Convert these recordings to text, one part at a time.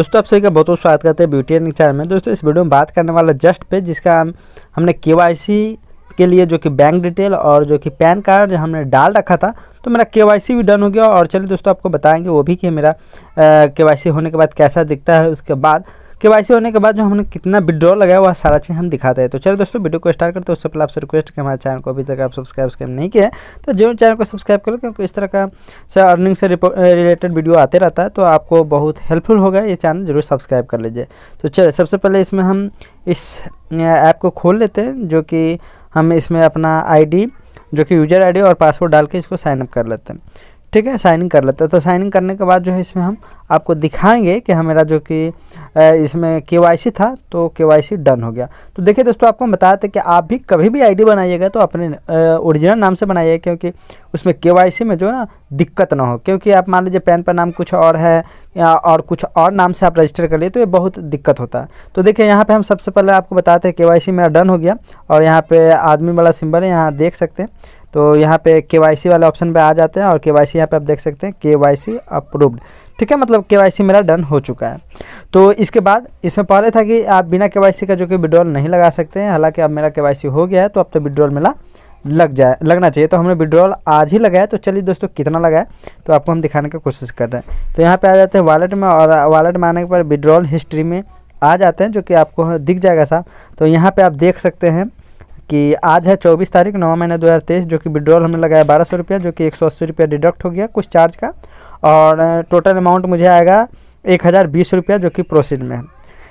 दोस्तों आप सभी का बहुत बहुत स्वागत करते हैं ब्यूटी एंड चैनल में दोस्तों इस वीडियो में बात करने वाला जस्ट पे जिसका हम हमने के के लिए जो कि बैंक डिटेल और जो कि पैन कार्ड हमने डाल रखा था तो मेरा के भी डन हो गया और चलिए दोस्तों आपको बताएंगे वो भी कि मेरा के होने के बाद कैसा दिखता है उसके बाद के होने के बाद जो हमने कितना विड्रॉ लगाया वह सारा चीज़ हम दिखाते हैं तो चलो दोस्तों वीडियो को स्टार्ट करते हैं उससे पहले आपसे रिक्वेस्ट कि हमारे चैनल को अभी तक आप सब्सक्राइब सब्सक्राइब नहीं किया तो जरूर चैनल को सब्सक्राइब करें क्योंकि इस तरह का से अर्निंग से रिलेटेड वीडियो आते रहता है तो आपको बहुत हेल्पफुल होगा ये चैनल जरूर सब्सक्राइब कर लीजिए तो चलिए सबसे पहले इसमें हम इस ऐप को खोल लेते हैं जो कि हम इसमें अपना आईडी जो कि यूजर आईडी और पासवर्ड डाल के इसको साइनअप कर लेते हैं ठीक है साइनिंग कर लेते हैं तो साइनिंग करने के बाद जो है इसमें हम आपको दिखाएंगे कि हमारा जो कि इसमें के था तो के डन हो गया तो देखिए दोस्तों आपको हम बताते कि आप भी कभी भी आईडी बनाइएगा तो अपने ओरिजिनल नाम से बनाइए क्योंकि उसमें के में जो है ना दिक्कत ना हो क्योंकि आप मान लीजिए पैन पर नाम कुछ और है या और कुछ और नाम से आप रजिस्टर कर लिए तो ये बहुत दिक्कत होता है तो देखिए यहाँ पे हम सबसे पहले आपको बताते हैं के मेरा डन हो गया और यहाँ पे आदमी वाला सिंबल है यहाँ देख सकते हैं तो यहाँ पे के वाले ऑप्शन पे आ जाते हैं और के वाई यहाँ पर आप देख सकते हैं के वाई अप्रूव्ड ठीक है मतलब के मेरा डन हो चुका है तो इसके बाद इसमें पहले था कि आप बिना के का जो कि विड्रॉल नहीं लगा सकते हैं हालांकि अब मेरा के हो गया है तो अब तो विड्रॉल मेरा लग जाए लगना चाहिए तो हमने विड्रॉल आज ही लगाया तो चलिए दोस्तों कितना लगाया तो आपको हम दिखाने की कोशिश कर रहे हैं तो यहाँ पर आ जाते हैं वालेट में और वॉलेट में आने के बाद विड्रॉल हिस्ट्री में आ जाते हैं जो कि आपको दिख जाएगा साहब तो यहाँ पर आप देख सकते हैं कि आज है चौबीस तारीख नवा महीना दो हज़ार तेईस जो कि विड्रॉल हमने लगाया बारह सौ रुपया जो कि एक सौ अस्सी रुपया डिडक्ट हो गया कुछ चार्ज का और टोटल अमाउंट मुझे आएगा एक हज़ार बीस रुपया जो कि प्रोसीड में है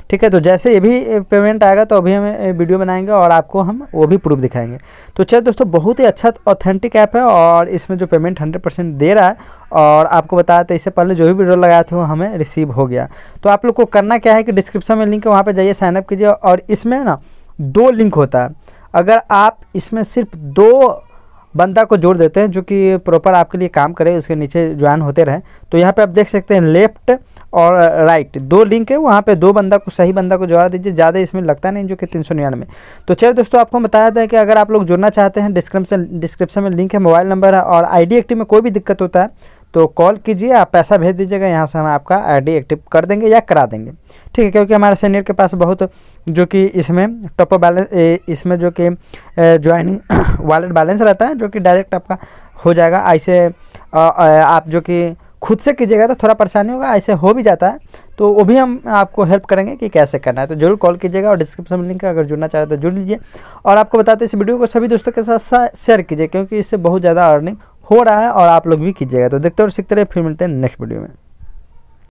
ठीक है तो जैसे ये भी पेमेंट आएगा तो अभी हम वीडियो बनाएंगे और आपको हम वो भी प्रूफ दिखाएंगे तो चलिए दोस्तों बहुत ही अच्छा ऑथेंटिक ऐप है और इसमें जो पेमेंट 100 परसेंट दे रहा है और आपको बताया था इससे पहले जो भी वीडियो लगाया था वो हमें रिसीव हो गया तो आप लोग को करना क्या है कि डिस्क्रिप्शन में लिंक है वहाँ पर जाइए साइनअप कीजिए और इसमें ना दो लिंक होता है अगर आप इसमें सिर्फ दो बंदा को जोड़ देते हैं जो कि प्रॉपर आपके लिए काम करे उसके नीचे ज्वाइन होते रहें तो यहाँ पे आप देख सकते हैं लेफ्ट और राइट दो लिंक है वहाँ पे दो बंदा को सही बंदा को जोड़ा दीजिए ज़्यादा इसमें लगता नहीं जो कि तीन सौ निन्यानवे तो चलिए दोस्तों आपको बताया था कि अगर आप लोग जुड़ना चाहते हैं डिस्क्रिप्शन डिस्क्रिप्शन में लिंक है मोबाइल नंबर है और आई एक्टिव में कोई भी दिक्कत होता है तो कॉल कीजिए आप पैसा भेज दीजिएगा यहाँ से हम आपका आईडी एक्टिव कर देंगे या करा देंगे ठीक है क्योंकि हमारे सीनियर के पास बहुत जो कि इसमें टॉप बैलेंस इसमें जो कि ज्वाइनिंग वॉलेट बैलेंस रहता है जो कि डायरेक्ट आपका हो जाएगा ऐसे आप जो कि खुद से कीजिएगा तो थोड़ा परेशानी होगा ऐसे हो भी जाता है तो वो भी हम आपको हेल्प करेंगे कि कैसे करना है तो जरूर कॉल कीजिएगा और डिस्क्रिप्शन में लिंक अगर जुड़ना चाहे तो जुड़ लीजिए और आपको बताते इस वीडियो को सभी दोस्तों के साथ शेयर कीजिए क्योंकि इससे बहुत ज़्यादा अर्निंग हो रहा है और आप लोग भी कीजिएगा तो देखते और सीखते रहे फिर मिलते हैं नेक्स्ट वीडियो में